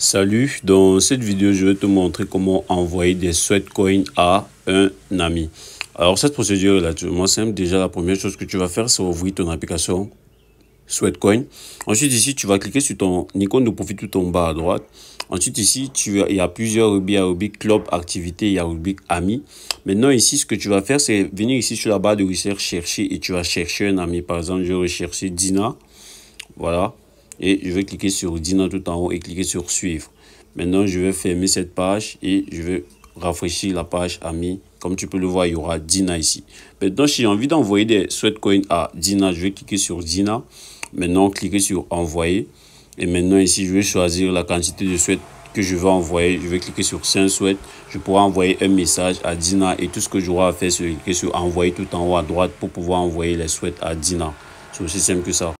Salut, dans cette vidéo je vais te montrer comment envoyer des sweatcoins à un ami. Alors cette procédure est relativement simple. Déjà la première chose que tu vas faire c'est ouvrir ton application sweatcoin. Ensuite ici tu vas cliquer sur ton icône de profil tout en bas à droite. Ensuite ici tu il y a plusieurs rubriques, club, activité, il y a rubrique ami. Maintenant ici ce que tu vas faire c'est venir ici sur la barre de recherche chercher et tu vas chercher un ami. Par exemple je vais Dina. Voilà et je vais cliquer sur Dina tout en haut et cliquer sur suivre. Maintenant, je vais fermer cette page et je vais rafraîchir la page ami. Comme tu peux le voir, il y aura Dina ici. Maintenant, si j'ai envie d'envoyer des coins à Dina, je vais cliquer sur Dina. Maintenant, cliquer sur envoyer. Et maintenant, ici, je vais choisir la quantité de sweat que je vais envoyer. Je vais cliquer sur 5 sweats. Je pourrai envoyer un message à Dina. Et tout ce que j'aurai à faire, c'est cliquer sur envoyer tout en haut à droite pour pouvoir envoyer les sweats à Dina. C'est aussi simple que ça.